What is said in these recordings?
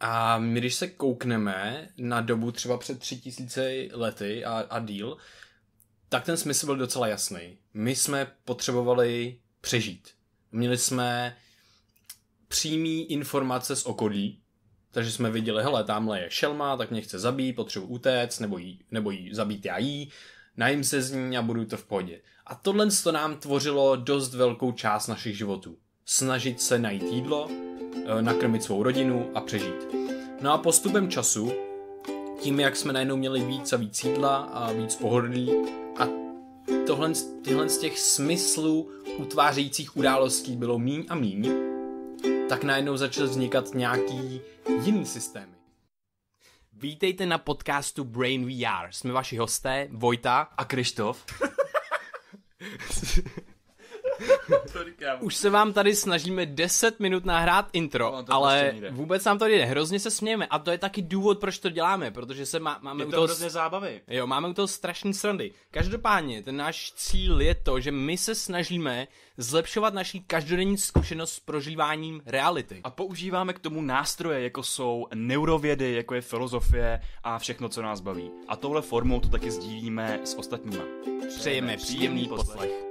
A my, když se koukneme na dobu třeba před tři tisíce lety a, a díl, tak ten smysl byl docela jasný. My jsme potřebovali přežít. Měli jsme přímý informace z okolí, takže jsme viděli, hele, tamhle je šelma, tak mě chce zabít, potřebuji utéct, nebo jí, nebo jí zabít já jí, najím se z ní a budu to v pohodě. A tohle to nám tvořilo dost velkou část našich životů. Snažit se najít jídlo, Eh, nakrmit svou rodinu a přežít. No a postupem času, tím jak jsme najednou měli víc a víc jídla a víc pohodlí a tohle, tyhle z těch smyslů utvářejících událostí bylo míň a míň, tak najednou začal vznikat nějaký jiný systémy. Vítejte na podcastu Brain VR. Jsme vaši hosté Vojta a Krištof. Už se vám tady snažíme 10 minut nahrát intro, no, prostě ale prostě vůbec nám to jde. Hrozně se smějeme a to je taky důvod, proč to děláme, protože se má, máme je to u toho... hrozně zábavy. Jo, máme u toho strašný srandy. Každopádně, ten náš cíl je to, že my se snažíme zlepšovat naší každodenní zkušenost s prožíváním reality. A používáme k tomu nástroje, jako jsou neurovědy, jako je filozofie a všechno, co nás baví. A touhle formou to taky sdílíme s ostatníma. Přejeme příjemný poslech. poslech.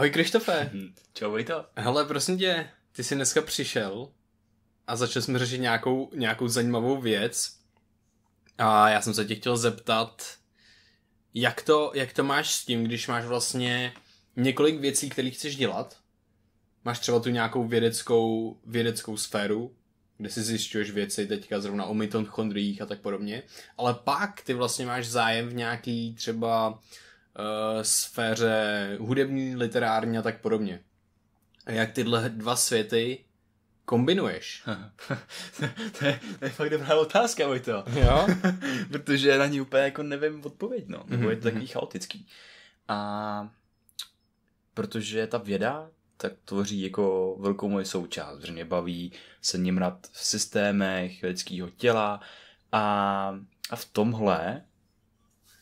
Ahoj Krištofe. Mhm. Čau Vojto. Hele, prosím tě, ty jsi dneska přišel a začal jsme řešit nějakou, nějakou zajímavou věc a já jsem se tě chtěl zeptat, jak to, jak to máš s tím, když máš vlastně několik věcí, které chceš dělat, máš třeba tu nějakou vědeckou, vědeckou sféru, kde si zjišťuješ věci teďka zrovna o mitochondriích a tak podobně, ale pak ty vlastně máš zájem v nějaký třeba uh, sféře hudební, literární a tak podobně. A jak tyhle dva světy kombinuješ? to, je, to je fakt dobrá otázka, Vojto. Jo? Protože na ní úplně jako nevím odpověď, no. Nebo mm-hmm. je to mhm, takový mhm. chaotický. A protože ta věda tak tvoří jako velkou moje součást, protože mě baví se ním v systémech lidského těla a, a v tomhle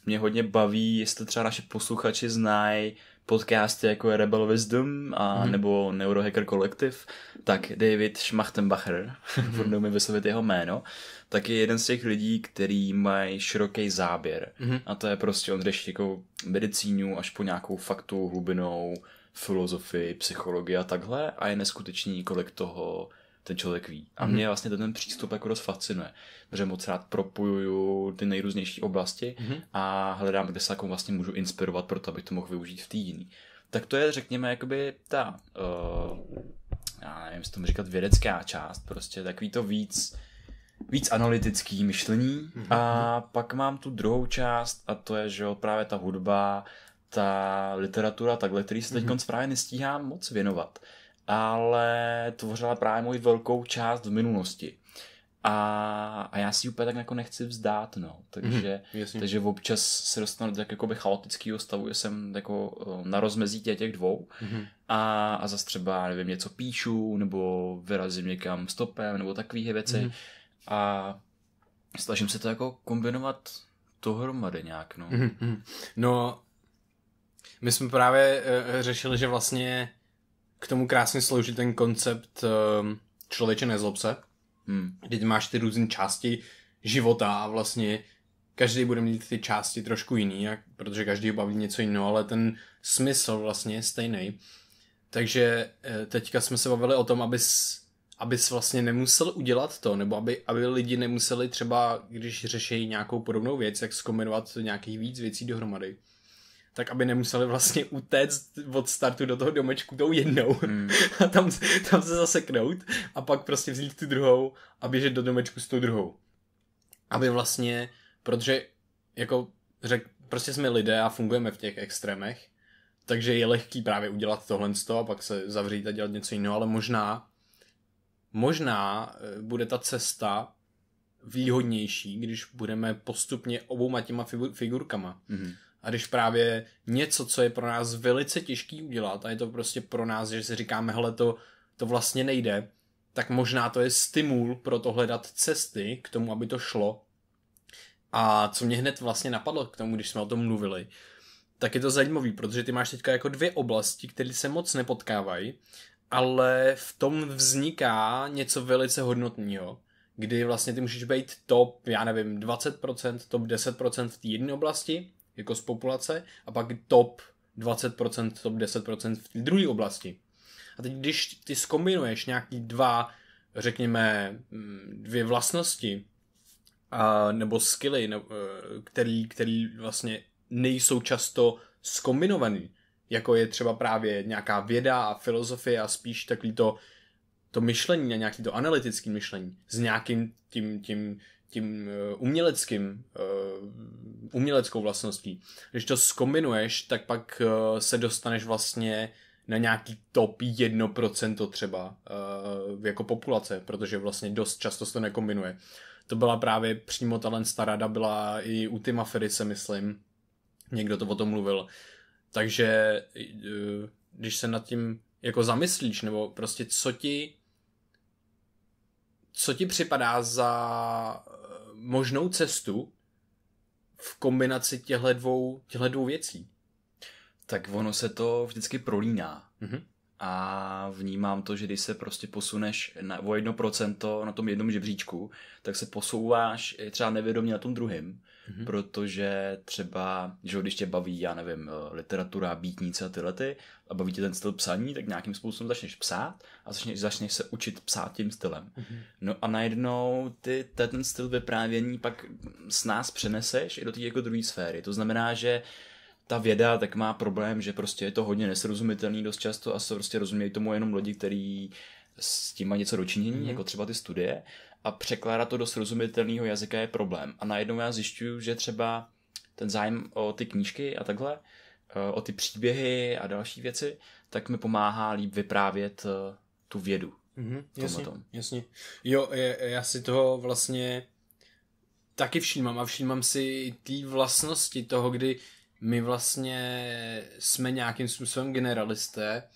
mě hodně baví, jestli třeba naše posluchači znají podcasty jako je Rebel Wisdom a mm nebo Neurohacker Collective, tak David Schmachtenbacher, mm budu mi vyslovit jeho jméno, tak je jeden z těch lidí, který mají široký záběr. mm A to je prostě, on řeší jako medicínu až po nějakou faktu hlubinou, filozofii, psychologii a takhle a je neskutečný, kolik toho ten člověk ví. A mhm. mě mm-hmm. vlastně ten přístup jako dost fascinuje, protože moc rád propojuju ty nejrůznější oblasti mm-hmm. a hledám, kde se jako vlastně můžu inspirovat pro to, abych to mohl využít v té jiný. Tak to je, řekněme, jakoby ta, uh, já nevím, jestli tomu říkat vědecká část, prostě takový to víc, víc analytický myšlení. Mm-hmm. A pak mám tu druhou část a to je, že jo, právě ta hudba, ta literatura, takhle, který se teď mm-hmm. právě nestíhám moc věnovat ale tvořila právě moji velkou část v minulosti. A, a já si úplně tak jako nechci vzdát, no. Takže, mm, takže občas se dostanu do tak jakoby chaotického stavu, že jsem jako eh, na rozmezí tě těch dvou mm. a, a zase třeba, nevím, něco píšu, nebo vyrazím někam stopem, nebo takové věci. Mm. A snažím se to jako kombinovat dohromady nějak, no. Mm, mm. No, my jsme právě uh, řešili, že vlastně k tomu krásně slouží ten koncept ehm, člověče nezlob se. Hmm. Teď máš ty různé části života a vlastně každý bude mít ty části trošku jiný, protože každý baví něco jiného, ale ten smysl vlastně je stejný. Takže eh, teďka jsme se bavili o tom, abys, abys vlastně nemusel udělat to, nebo aby, aby lidi nemuseli třeba, když řeší nějakou podobnou věc, jak zkombinovat nějakých víc věcí dohromady tak aby nemuseli vlastně utéct od startu do toho domečku tou jednou hmm. a tam, tam se zaseknout a pak prostě vzít tu druhou a běžet do domečku s tou druhou. Aby vlastně, protože jako řek, prostě jsme lidé a fungujeme v těch extrémech, takže je lehký právě udělat tohle a pak se zavřít a dělat něco jiného, ale možná, možná eh, bude ta cesta výhodnější, když budeme postupně obouma těma figur- figurkama. hmm a když právě něco, co je pro nás velice těžký udělat a je to prostě pro nás, že si říkáme, hele, to, to vlastně nejde, tak možná to je stimul pro to hledat cesty k tomu, aby to šlo. A co mě hned vlastně napadlo k tomu, když jsme o tom mluvili, tak je to zajímavý, protože ty máš teďka jako dvě oblasti, které se moc nepotkávají, ale v tom vzniká něco velice hodnotného, kdy vlastně ty můžeš být top, já nevím, 20%, top 10% v té jedné oblasti jako z populace a pak top 20%, top 10% v té druhé oblasti. A teď, když ty skombinuješ nějaký dva, řekněme, mm, dvě vlastnosti, a, nebo skilly, ne, e, který, který vlastně nejsou často skombinovaný, jako je třeba právě nějaká věda a filozofie a spíš takový to, to myšlení a nějaký to analytický myšlení s nějakým tím, tím tím eh, uměleckým, eh, uměleckou vlastností. Když to skombinuješ, tak pak eh, se dostaneš vlastně na nějaký top 1% třeba jako populace, protože vlastně dost často se to nekombinuje. To byla právě přímo tahle rada, byla i u Tima Ferise, myslím. Někdo to o tom mluvil. Takže když se nad tím jako zamyslíš, nebo prostě co ti co ti připadá za možnou cestu v kombinaci těchto dvou, těhle dvou věcí. Tak ono se to vždycky prolíná. Mm-hmm. A vnímám to, že když se prostě posuneš na, o jedno procento na tom jednom žebříčku, tak se posouváš třeba nevědomě na tom druhém mm-hmm. protože třeba, že když tě baví, já nevím, eh, literatura, bítnice a tyhle, ty, a baví tě ten styl psaní, tak nějakým způsobem začneš psát a začneš, začneš se učit psát tím stylem. Mm-hmm. No a najednou ty ten styl vyprávění pak s nás přeneseš i do té jako druhé sféry. To znamená, že ta věda tak má problém, že prostě je to hodně nesrozumitelný dost často a se prostě rozumějí tomu jenom lidi, kteří s tím mají něco dočinění, mm-hmm. jako třeba ty studie a překládat to do srozumitelného jazyka je problém. A najednou já zjišťuju, že třeba ten zájem o ty knížky a takhle, eh, o ty příběhy a další věci, tak mi pomáhá líp vyprávět eh, tu vědu. Mm-hmm, jasně, tom. jasně. Jo, já si toho vlastně taky všímám a všímám si té vlastnosti toho, kdy my vlastně jsme nějakým způsobem generalisté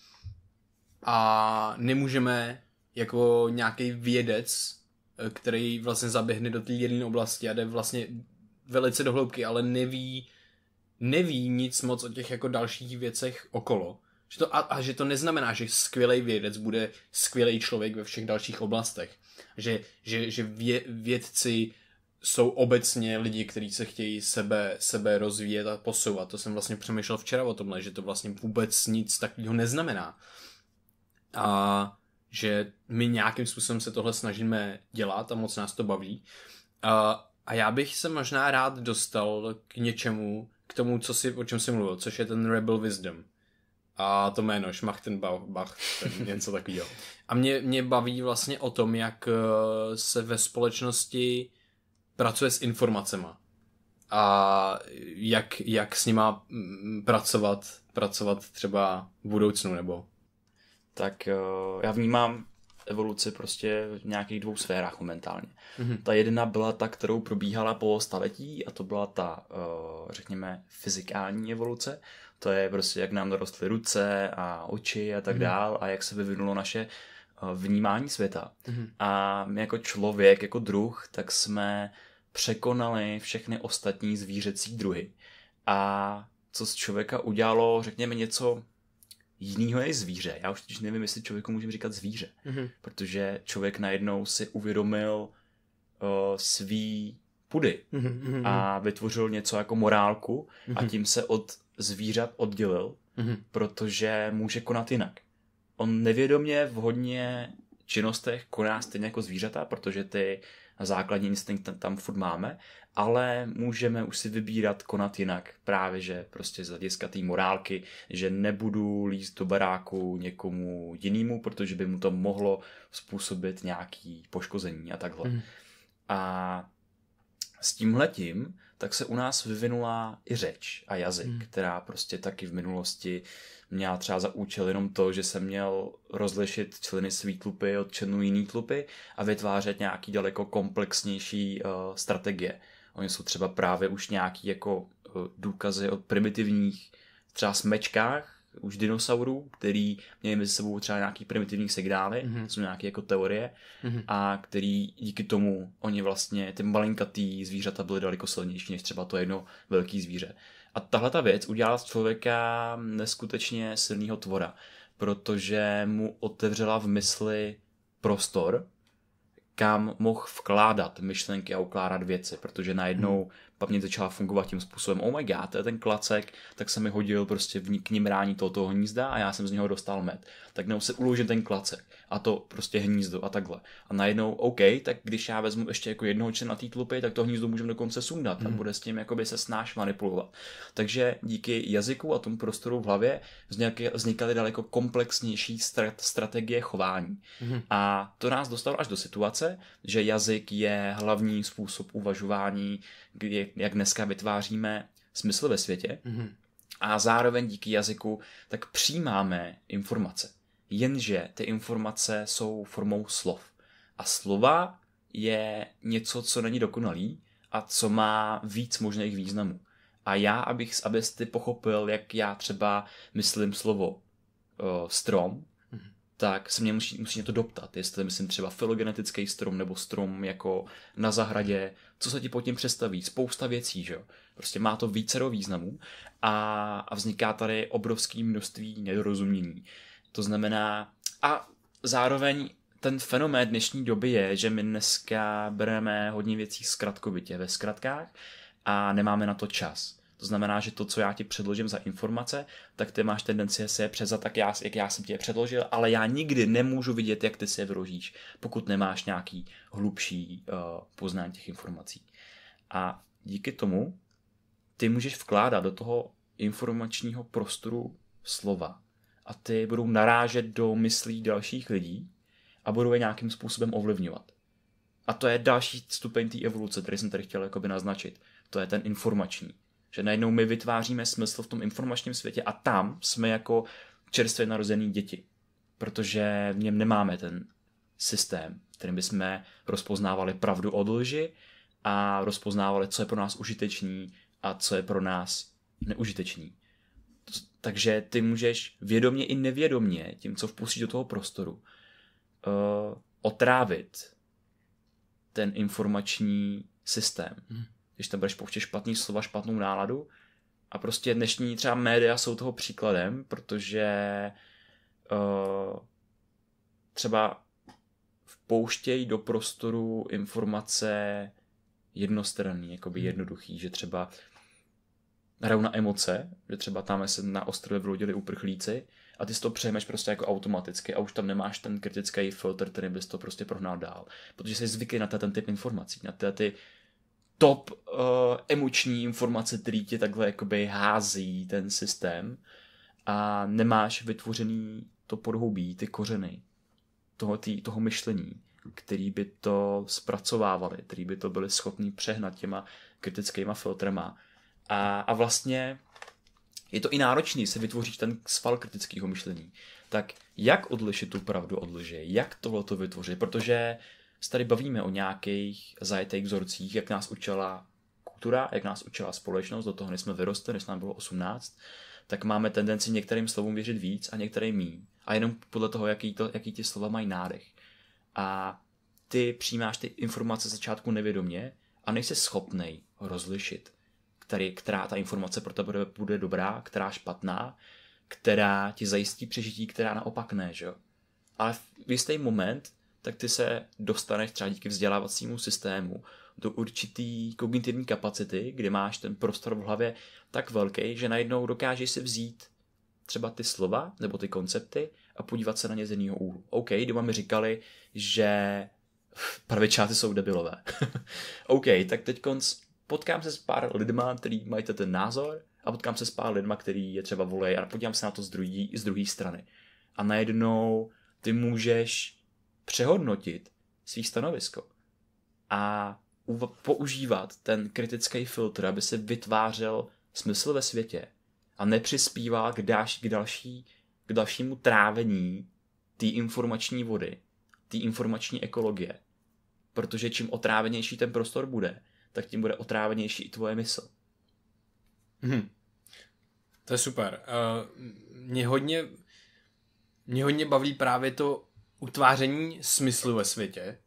a nemůžeme jako nějaký vědec Eh, který vlastně zaběhne do té jedné oblasti a jde vlastně velice do hloubky, ale neví, neví nic moc o těch jako dalších věcech okolo. Že to, a, a že to neznamená, že skvělý vědec bude skvělý člověk ve všech dalších oblastech. Že, že, že vě, vědci jsou obecně lidi, kteří se chtějí sebe, sebe rozvíjet a posouvat. To jsem vlastně přemýšlel včera o tomhle, že to vlastně vůbec nic takového neznamená. A že my nějakým způsobem se tohle snažíme dělat a moc nás to baví. A, a já bych se možná rád dostal k něčemu, k tomu, co si, o čem jsi mluvil, což je ten Rebel Wisdom. A to jméno, Schmachtenbach, něco takového. A mě, mě baví vlastně o tom, jak eh, se ve společnosti pracuje s informacema. A jak, jak s nima mm, pracovat, pracovat třeba v budoucnu, nebo tak eh, já vnímám evoluci prostě v nějakých dvou sférách momentálně. Mm-hmm. Ta jedna byla ta, kterou probíhala po staletí a to byla ta, eh, řekněme, fyzikální evoluce. To je prostě, jak nám dorostly ruce a oči a tak mm-hmm. dál a jak se vyvinulo naše eh, vnímání světa. Mm-hmm. A my jako člověk, jako druh, tak jsme překonali všechny ostatní zvířecí druhy. A co z člověka udělalo, řekněme, něco jinýho je zvíře. Já už teď nevím, jestli člověku můžeme říkat zvíře, mm-hmm. protože člověk najednou si uvědomil uh, svý pudy mm-hmm. a mhm. vytvořil něco jako morálku mm-hmm. a mhm. tím se od zvířat oddělil, mm-hmm. protože může konat jinak. On nevědomě v hodně činnostech koná stejně jako zvířata, protože ty základní instinkty tam furt máme, ale můžeme už si vybírat konat jinak. Právě, že prostě z hlediska té morálky, že nebudu líst do baráku někomu jinému, protože by mu to mohlo způsobit nějaký poškození a takhle. Mm. A s tímhletím tak se u nás vyvinula i řeč a jazyk, mm. která prostě taky v minulosti měla třeba za účel jenom to, že jsem měl rozlišit členy svý tlupy od členů jiný tlupy a vytvářet nějaký daleko komplexnější uh, strategie. Oni jsou třeba právě už nějaký jako e, důkazy od primitivních třeba smečkách, už dinosaurů, který měli mezi sebou třeba nějaký primitivní signály, mm-hmm. jsou nějaké jako teorie, mm-hmm. a který díky tomu oni vlastně, ty malinkatý zvířata byly daleko silnější než třeba to jedno velký zvíře. A tahle ta věc udělala z člověka neskutečně silného tvora, protože mu otevřela v mysli prostor, kam mohl vkládat myšlenky a ukládat věci, protože najednou hmm paměť začala fungovat tím způsobem, oh my god, to je ten klacek, tak se mi hodil prostě v, k ním rání tohoto hnízda a já jsem z něho dostal med. Tak nebo se uložil ten klacek a to prostě hnízdo a takhle. A najednou, OK, tak když já vezmu ještě jako jednoho člena té tlupy, tak to hnízdo můžeme dokonce sundat mm. a mhm. bude s tím jakoby se snáš manipulovat. Takže díky jazyku a tomu prostoru v hlavě vznikaly daleko komplexnější strat, strategie chování. Mm. A to nás dostalo až do situace, že jazyk je hlavní způsob uvažování, jak dneska vytváříme smysl ve světě mm-hmm. a zároveň díky jazyku tak přijímáme informace. Jenže ty informace jsou formou slov. A slova je něco, co není dokonalý a co má víc možných významů. A já, abych, abys ty pochopil, jak já třeba myslím slovo uh, strom, tak se mě musí, musí mě to doptat, jestli to je, myslím třeba filogenetický strom nebo strom jako na zahradě, co se ti pod tím představí, spousta věcí, že jo. Prostě má to více do významu a, a vzniká tady obrovské množství nedorozumění. To znamená, a zároveň ten fenomén dnešní doby je, že my dneska bereme hodně věcí zkratkovitě ve zkratkách a nemáme na to čas. To znamená, že to, co já ti předložím za informace, tak ty máš tendenci se je přezat, tak já, jak já jsem ti je předložil, ale já nikdy nemůžu vidět, jak ty se je vyložíš, pokud nemáš nějaký hlubší uh, poznání těch informací. A díky tomu ty můžeš vkládat do toho informačního prostoru slova a ty budou narážet do myslí dalších lidí a budou je nějakým způsobem ovlivňovat. A to je další stupeň té evoluce, který jsem tady chtěl naznačit. To je ten informační. Že najednou my vytváříme smysl v tom informačním světě a tam jsme jako čerstvě narozený děti, protože v něm nemáme ten systém, kterým bychom rozpoznávali pravdu od lži a rozpoznávali, co je pro nás užitečný a co je pro nás neužitečný. Takže ty můžeš vědomně i nevědomně tím, co vpustíš do toho prostoru, uh, otrávit ten informační systém. Hmm když tam budeš pouštět špatný slova, špatnou náladu. A prostě dnešní třeba média jsou toho příkladem, protože uh, třeba vpouštějí do prostoru informace jednostranný, jakoby hmm. jednoduchý, že třeba hrajou na emoce, že třeba tam se na ostrově vlodili uprchlíci a ty si to přejmeš prostě jako automaticky a už tam nemáš ten kritický filtr, který bys to prostě prohnal dál. Protože jsi zvyklý na ten typ informací, na ty, ty top uh, emoční informace, který ti takhle jakoby hází ten systém a nemáš vytvořený to podhoubí, ty kořeny toho, tý, toho myšlení, který by to zpracovávali, který by to byli schopni přehnat těma kritickýma filtrema. A, a vlastně je to i náročný, se vytvoří ten sval kritického myšlení. Tak jak odlišit tu pravdu od lži? Jak tohle to vytvořit? Protože uh, se tady bavíme o nějakých zajetých vzorcích, jak nás učila kultura, jak nás učila společnost, do toho než jsme vyrostli, než nám bylo 18, tak máme tendenci některým slovům věřit víc a některým mí. A jenom podle toho, jaký, to, jaký ty slova mají nádech. A ty přijímáš ty informace začátku nevědomě a nejsi schopný rozlišit, který, která ta informace pro tebe bude, bude dobrá, která špatná, která ti zajistí přežití, která naopak ne, že jo. Ale v jistý moment tak ty se dostaneš třeba díky vzdělávacímu systému do určitý kognitivní kapacity, kdy máš ten prostor v hlavě tak velký, že najednou dokážeš si vzít třeba ty slova nebo ty koncepty a podívat se na ně z jiného úhlu. OK, doma mi říkali, že pravičáci jsou debilové. OK, tak teď konc potkám se s pár lidma, který mají ten názor a potkám se s pár lidma, který je třeba volej a podívám se na to z druhé z druhý strany. A najednou ty můžeš přehodnotit svý stanovisko a používat ten kritický filtr, aby se vytvářel smysl ve světě a nepřispívá k, další, k, další, k dalšímu trávení té informační vody, té informační ekologie. Protože čím otrávenější ten prostor bude, tak tím bude otrávenější i tvoje mysl. Hmm. To je super. Uh, mě hodně mě hodně baví právě to utváření smyslu ve světě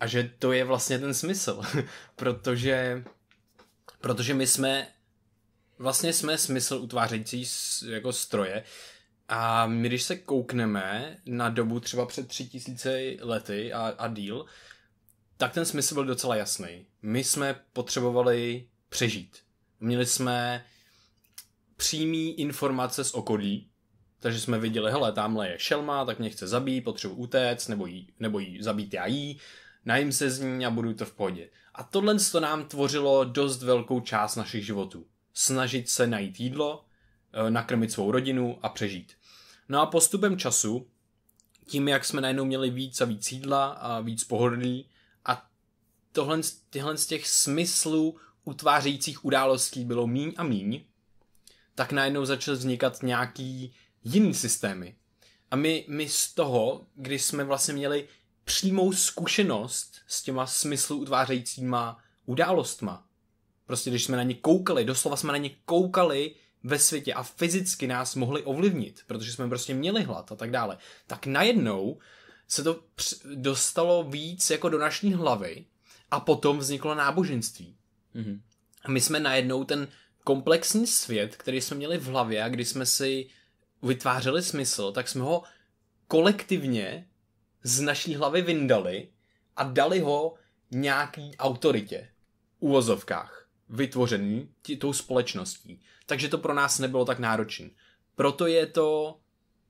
a že to je vlastně ten smysl, protože, protože my jsme vlastně jsme smysl utvářející jako stroje a my když se koukneme na dobu třeba před tři tisíce lety a, a díl, tak ten smysl byl docela jasný. My jsme potřebovali přežít. Měli jsme přímý informace z okolí, takže jsme viděli, hele, tamhle je šelma, tak mě chce zabít, potřebuji utéct, nebo jí, nebo jí zabít já jí, najím se z ní a budu to v pohodě. A tohle to nám tvořilo dost velkou část našich životů. Snažit se najít jídlo, eh, nakrmit svou rodinu a přežít. No a postupem času, tím jak jsme najednou měli víc a víc jídla a víc pohodlí a tohle, tyhle z těch smyslů utvářejících událostí bylo míň a míň, tak najednou začal vznikat nějaký jiný systémy. A my, my z toho, kdy jsme vlastně měli přímou zkušenost s těma smyslu utvářejícíma událostma, prostě když jsme na ně koukali, doslova jsme na ně koukali ve světě a fyzicky nás mohli ovlivnit, protože jsme prostě měli hlad a tak dále, tak najednou se to dostalo víc jako do naší hlavy a potom vzniklo náboženství. Mm-hmm. A my jsme najednou ten komplexní svět, který jsme měli v hlavě a kdy jsme si vytvářely smysl, tak jsme ho kolektivně z naší hlavy vyndali a dali ho nějaký autoritě. Uvozovkách. Vytvořený tou společností. Takže to pro nás nebylo tak náročné. Proto je to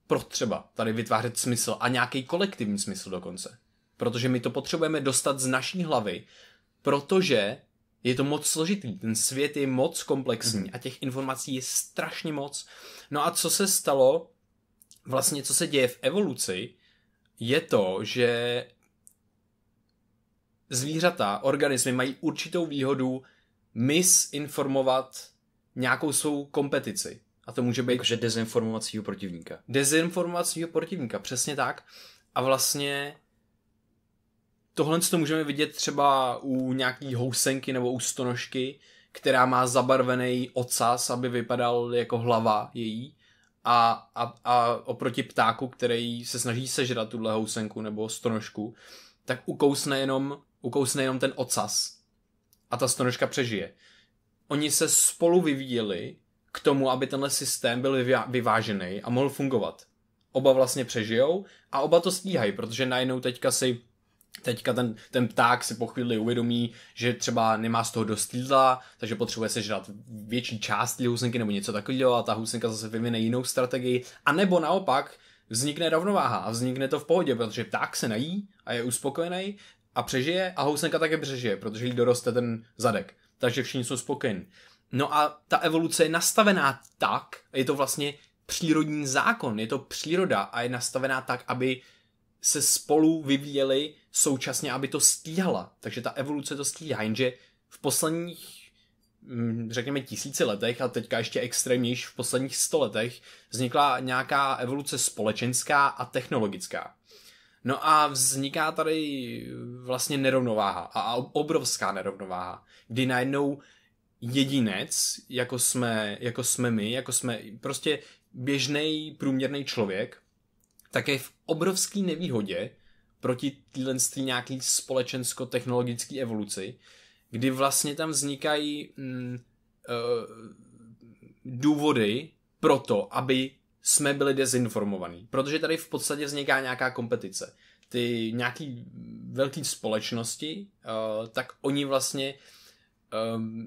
potřeba tady vytvářet smysl a nějaký kolektivní smysl dokonce. Protože my to potřebujeme dostat z naší hlavy, protože je to moc složitý, ten svět je moc komplexní mm-hmm. a těch informací je strašně moc. No a co se stalo, vlastně co se děje v evoluci, je to, že zvířata, organismy mají určitou výhodu misinformovat nějakou svou kompetici. A to může být... Jakože dezinformovacího protivníka. Dezinformovacího protivníka, přesně tak. A vlastně tohle to můžeme vidět třeba u nějaký housenky nebo u stonožky, která má zabarvený ocas, aby vypadal jako hlava její a, a, a oproti ptáku, který se snaží sežrat tuhle housenku nebo stonožku, tak ukousne jenom, ukousne jenom ten ocas a ta stonožka přežije. Oni se spolu vyvíjeli k tomu, aby tenhle systém byl vyvážený a mohl fungovat. Oba vlastně přežijou a oba to stíhají, protože najednou teďka si teďka ten, ten pták si po chvíli uvědomí, že třeba nemá z toho dost jídla, takže potřebuje sežrat větší část housenky nebo něco takového a ta housenka zase vyvine jinou strategii. A nebo naopak vznikne rovnováha a vznikne to v pohodě, protože pták se nají a je uspokojený a přežije a housenka také přežije, protože jí doroste ten zadek. Takže všichni jsou spokojení. No a ta evoluce je nastavená tak, je to vlastně přírodní zákon, je to příroda a je nastavená tak, aby se spolu vyvíjeli současně, aby to stíhala. Takže ta evoluce to stíhá, jenže v posledních, mm, řekněme, tisíci letech a teďka ještě extrémnější v posledních sto letech vznikla nějaká evoluce společenská a technologická. No a vzniká tady vlastně nerovnováha a obrovská nerovnováha, kdy najednou jedinec, jako jsme, jako jsme my, jako jsme prostě běžný průměrný člověk, tak je v obrovské nevýhodě, proti téhle nějaký společensko-technologické evoluci, kdy vlastně tam vznikají mm, e, důvody pro to, aby jsme byli dezinformovaní. Protože tady v podstatě vzniká nějaká kompetice. Ty nějaký velké společnosti, e, tak oni vlastně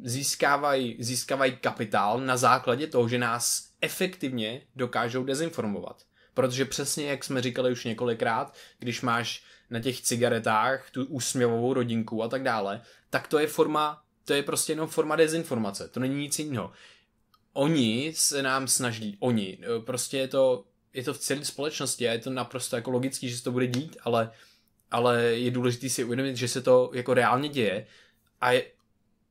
získávají, ehm, získávají kapitál na základě toho, že nás efektivně dokážou dezinformovat. Protože přesně jak jsme říkali už několikrát, když máš na těch cigaretách tu úsměvovou rodinku a tak dále, tak to je forma, to je prostě jenom forma dezinformace, to není nic jiného. Oni se nám snaží, oni, e, prostě je to, je to v celé společnosti a je to naprosto jako logický, že se to bude dít, ale, ale je důležité si uvědomit, že se to jako reálně děje a je,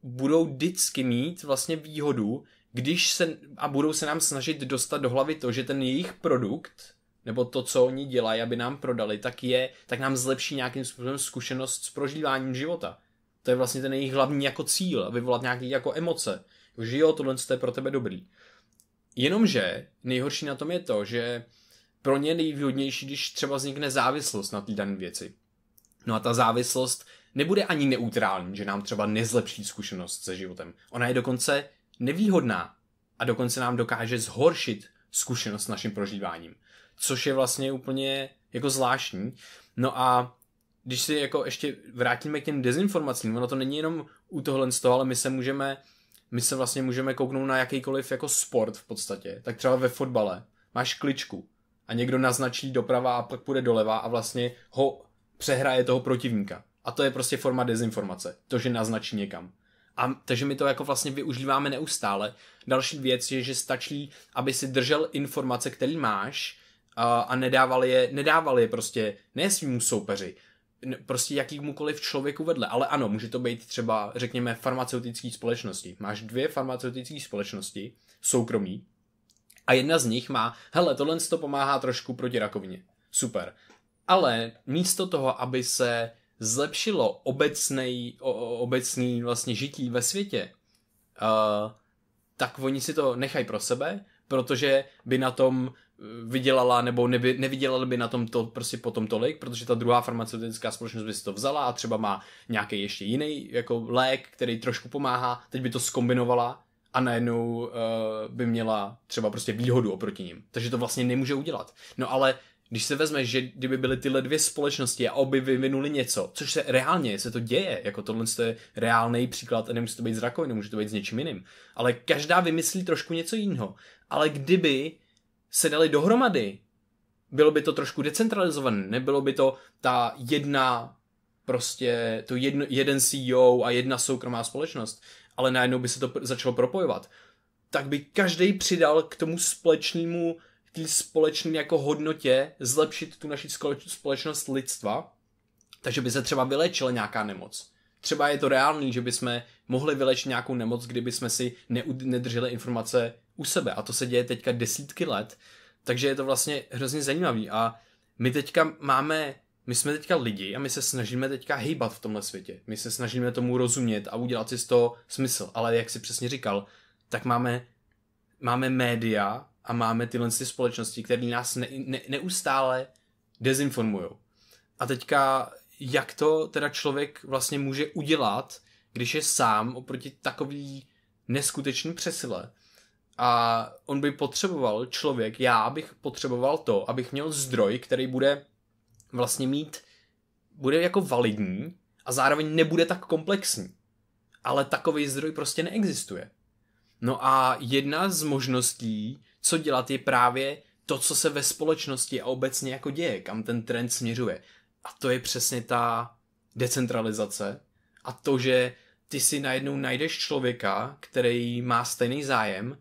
budou vždycky mít vlastně výhodu, když se, a budou se nám snažit dostat do hlavy to, že ten jejich produkt nebo to, co oni dělají, aby nám prodali, tak je, tak nám zlepší nějakým způsobem zkušenost s prožíváním života. To je vlastně ten jejich hlavní jako cíl, vyvolat nějaké jako emoce. Jako, že jo, tohle je pro tebe dobrý. Jenomže nejhorší na tom je to, že pro ně nejvýhodnější, když třeba vznikne závislost na té dané věci. No a ta závislost nebude ani neutrální, že nám třeba nezlepší zkušenost se životem. Ona je dokonce nevýhodná a dokonce nám dokáže zhoršit zkušenost s naším prožíváním což je vlastně úplně jako zvláštní. No a když si jako ještě vrátíme k těm dezinformacím, ono to není jenom u tohle z toho, ale my se můžeme, my se vlastně můžeme kouknout na jakýkoliv jako sport v podstatě. Tak třeba ve fotbale máš kličku a někdo naznačí doprava a pak půjde doleva a vlastně ho přehraje toho protivníka. A to je prostě forma dezinformace, to, že naznačí někam. A, takže my to jako vlastně využíváme neustále. Další věc je, že stačí, aby si držel informace, který máš a, a nedávali je, nedávali je prostě ne svým soupeři, prostě jakýmukoliv člověku vedle. Ale ano, může to být třeba, řekněme, farmaceutické společnosti. Máš dvě farmaceutické společnosti, soukromí, a jedna z nich má, hele, tohle to pomáhá trošku proti rakovině. Super. Ale místo toho, aby se zlepšilo obecnej, o, obecný vlastně žití ve světě, uh, tak oni si to nechají pro sebe, protože by na tom vydělala nebo neby, nevydělala by na tom to prostě potom tolik, protože ta druhá farmaceutická společnost by si to vzala a třeba má nějaký ještě jiný jako lék, který trošku pomáhá, teď by to skombinovala a najednou uh, by měla třeba prostě výhodu oproti ním. Takže to vlastně nemůže udělat. No ale když se vezme, že kdyby byly tyhle dvě společnosti a obě vyvinuli něco, což se reálně se to děje, jako tohle je reálný příklad a nemusí to být z rakoviny, může to být s něčím jiným, ale každá vymyslí trošku něco jiného. Ale kdyby se dali dohromady, bylo by to trošku decentralizované, nebylo by to ta jedna prostě to jedno, jeden CEO a jedna soukromá společnost, ale najednou by se to začalo propojovat, tak by každý přidal k tomu společnému, k té společné jako hodnotě zlepšit tu naši společnost lidstva, takže by se třeba vylečila nějaká nemoc. Třeba je to reálný, že bychom mohli vylečit nějakou nemoc, kdyby jsme si nedrželi informace u sebe a to se děje teďka desítky let, takže je to vlastně hrozně zajímavý a my teďka máme, my jsme teďka lidi a my se snažíme teďka hýbat v tomhle světě. My se snažíme tomu rozumět a udělat si z toho smysl, ale jak si přesně říkal, tak máme, máme média a máme tyhle společnosti, které nás ne, ne, neustále dezinformují. A teďka, jak to teda člověk vlastně může udělat, když je sám oproti takový neskutečný přesile, a on by potřeboval, člověk, já bych potřeboval to, abych měl zdroj, který bude vlastně mít, bude jako validní a zároveň nebude tak komplexní. Ale takový zdroj prostě neexistuje. No a jedna z možností, co dělat, je právě to, co se ve společnosti a obecně jako děje, kam ten trend směřuje. A to je přesně ta decentralizace a to, že ty si najednou najdeš člověka, který má stejný zájem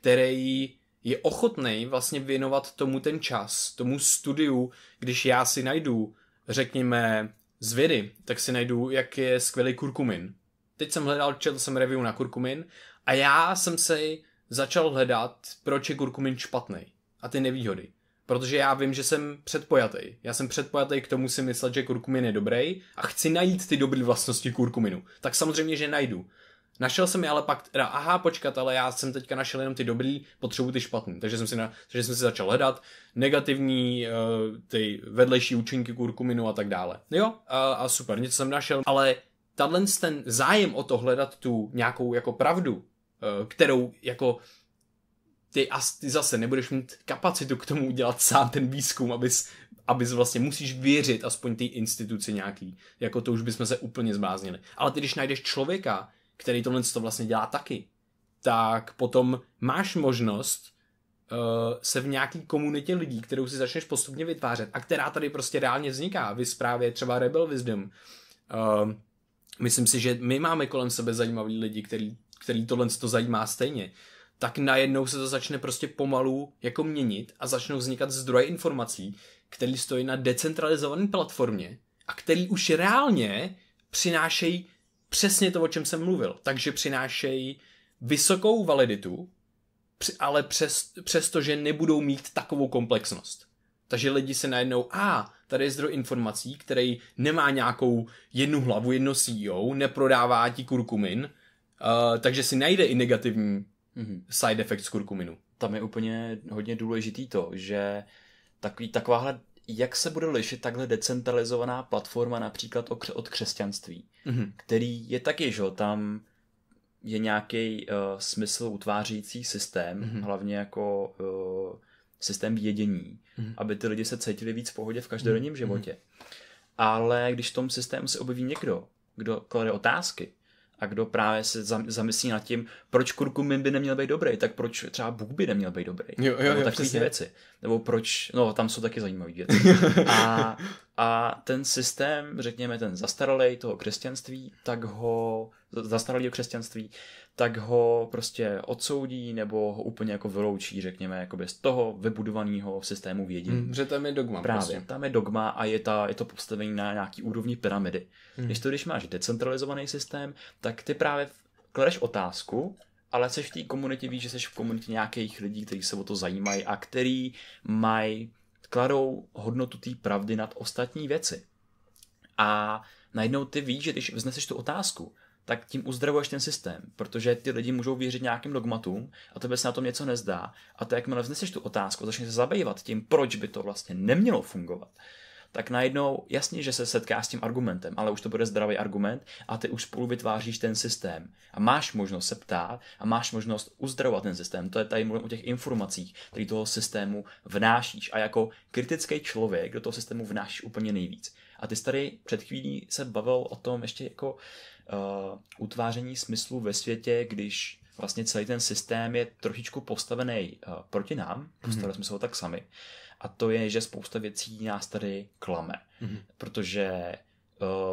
který je ochotný vlastně věnovat tomu ten čas, tomu studiu, když já si najdu, řekněme, z vědy, tak si najdu, jak je skvělý kurkumin. Teď jsem hledal, četl jsem review na kurkumin a já jsem si začal hledat, proč je kurkumin špatný a ty nevýhody. Protože já vím, že jsem předpojatý. Já jsem předpojatý k tomu si myslet, že kurkumin je dobrý a chci najít ty dobré vlastnosti kurkuminu. Tak samozřejmě, že najdu. Našel jsem je ale pak, teda, aha, počkat, ale já jsem teďka našel jenom ty dobrý, potřebuji ty špatný. Takže jsem si, na, takže jsem si začal hledat negativní, uh, ty vedlejší účinky kurkuminu a tak dále. Jo, a, a super, něco jsem našel, ale tenhle ten zájem o to hledat tu nějakou jako pravdu, uh, kterou jako ty, a ty zase nebudeš mít kapacitu k tomu udělat sám ten výzkum, abys, abys vlastně musíš věřit aspoň ty instituci nějaký. Jako to už bychom se úplně zbláznili. Ale ty, když najdeš člověka, který tohle to vlastně dělá taky, tak potom máš možnost uh, se v nějaký komunitě lidí, kterou si začneš postupně vytvářet a která tady prostě reálně vzniká. Vy třeba Rebel Wisdom. Uh, myslím si, že my máme kolem sebe zajímavý lidi, který, který tohle to zajímá stejně tak najednou se to začne prostě pomalu jako měnit a začnou vznikat zdroje informací, který stojí na decentralizované platformě a který už reálně přinášejí přesně to, o čem jsem mluvil. Takže přinášejí vysokou validitu, ale přes, přesto, že nebudou mít takovou komplexnost. Takže lidi se najednou, a tady je zdroj informací, který nemá nějakou jednu hlavu, jedno CEO, neprodává ti kurkumin, uh, takže si najde i negativní mm-hmm. side effect z kurkuminu. Tam je úplně hodně důležitý to, že takový, takováhle jak se bude lišit takhle decentralizovaná platforma například od křesťanství, mm-hmm. který je taky, že tam je nějaký uh, smysl utvářící systém, mm-hmm. hlavně jako uh, systém vědění, mm-hmm. aby ty lidi se cítili víc v pohodě v mhm. každodenním mm-hmm. životě. Mhm. Ale když v tom systému se objeví někdo, kdo klade otázky, a kdo právě se zamyslí nad tím, proč kurkumin by neměl být dobrý, tak proč třeba Bůh by neměl být dobrý. Jo, jo, nebo jo, takové ty věci. Nebo proč, no tam jsou taky zajímavé věci. A a ten systém, řekněme ten zastaralej toho křesťanství, tak ho, zastaralého křesťanství, tak ho prostě odsoudí nebo ho úplně jako vyloučí, řekněme, jakoby z toho vybudovaného systému vědí. Mm, že tam je dogma. Právě, prostě. tam je dogma a je, ta, je to postavení na nějaký úrovni pyramidy. Mm. Když to, když máš decentralizovaný systém, tak ty právě kladeš otázku, ale jsi v té komunitě, víš, že jsi v komunitě nějakých lidí, kteří se o to zajímají a který mají kladou hodnotu té pravdy nad ostatní věci. A najednou ty víš, že když vzneseš tu otázku, tak tím uzdravuješ ten systém, protože ty lidi můžou věřit nějakým dogmatům a tebe se na tom něco nezdá a ty jakmile vzneseš tu otázku, začneš se zabývat tím, proč by to vlastně nemělo fungovat, tak najednou jasně, že se setká s tím argumentem, ale už to bude zdravý argument a ty už spolu vytváříš ten systém. A máš možnost se ptát a máš možnost uzdravovat ten systém. To je tady mluvím o těch informacích, které toho systému vnášíš. A jako kritický člověk do toho systému vnášíš úplně nejvíc. A ty jsi tady před chvílí se bavil o tom ještě jako uh, utváření smyslu ve světě, když vlastně celý ten systém je trošičku postavený uh, proti nám, mhm. postavili mm-hmm. jsme se ho tak sami a to je, že spousta věcí nás tady klame, mm-hmm. protože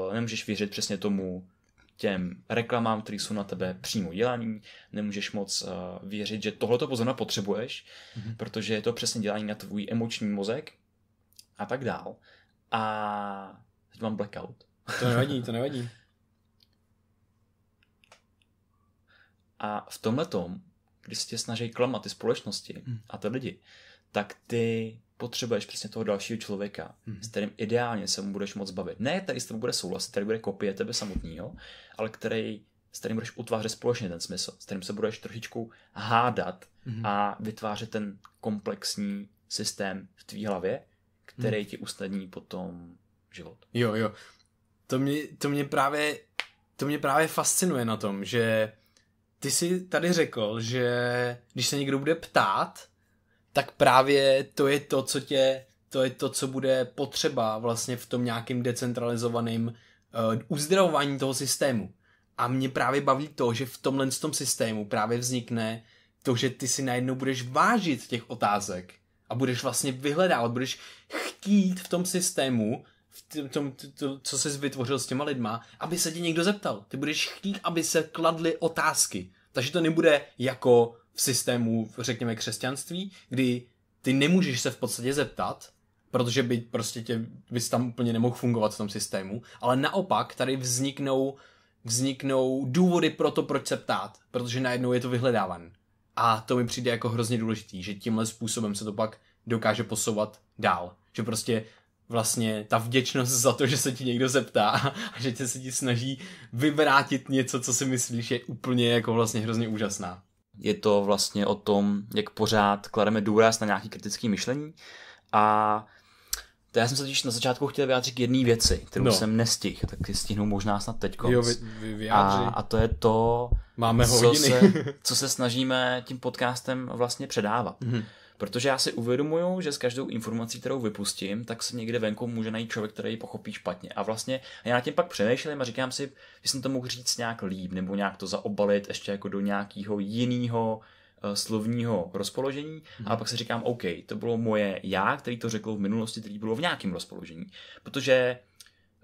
uh, nemůžeš věřit přesně tomu těm reklamám, které jsou na tebe přímo dělaný, nemůžeš moc uh, věřit, že tohle to potřebuješ, mm-hmm. protože je to přesně dělání na tvůj emoční mozek a tak dál. A teď mám blackout. To nevadí, to nevadí. A v tomhle tom, když se tě snaží klamat ty společnosti mm. a ty lidi, tak ty potřebuješ přesně toho dalšího člověka, hmm. s kterým ideálně se mu budeš moc bavit. Ne, který s tebou bude souhlasit, který bude kopie tebe samotného, ale který, s kterým budeš utvářet společně ten smysl, s kterým se budeš trošičku hádat hmm. a vytvářet ten komplexní systém v tvý hlavě, který hmm. ti usnadní potom život. Jo, jo. To mě, to mě právě to mě právě fascinuje na tom, že ty jsi tady řekl, že když se někdo bude ptát, tak právě to je to, co tě, to je to, co bude potřeba vlastně v tom nějakým decentralizovaným uh, uzdravování toho systému. A mě právě baví to, že v tomhle tom systému právě vznikne to, že ty si najednou budeš vážit těch otázek a budeš vlastně vyhledávat, budeš chtít v tom systému, v tom, to, co jsi vytvořil s těma lidma, aby se ti někdo zeptal. Ty budeš chtít, aby se kladly otázky. Takže to nebude jako v systému, řekněme, křesťanství, kdy ty nemůžeš se v podstatě zeptat, protože by prostě tě, bys tam úplně nemohl fungovat v tom systému, ale naopak tady vzniknou, vzniknou důvody pro to, proč se ptát, protože najednou je to vyhledávané. A to mi přijde jako hrozně důležitý, že tímhle způsobem se to pak dokáže posouvat dál. Že prostě vlastně ta vděčnost za to, že se ti někdo zeptá a že tě se ti snaží vyvrátit něco, co si myslíš, je úplně jako vlastně hrozně úžasná je to vlastně o tom, jak pořád klademe důraz na nějaký kritický myšlení a to já jsem se totiž na začátku chtěl vyjádřit k jedné věci, kterou no. jsem nestihl, tak si stihnu možná snad teď vy, vy a, a to je to, Máme co, se, co se snažíme tím podcastem vlastně předávat. Mm-hmm. Protože já si uvědomuju, že s každou informací, kterou vypustím, tak se někde venku může najít člověk, který ji pochopí špatně. A vlastně já na tím pak přemýšlím a říkám si, jestli to mohl říct nějak líp, nebo nějak to zaobalit ještě jako do nějakého jiného eh, slovního rozpoložení, hmm. pak si říkám, OK, to bylo moje já, který to řekl v minulosti, který bylo v nějakém rozpoložení. Protože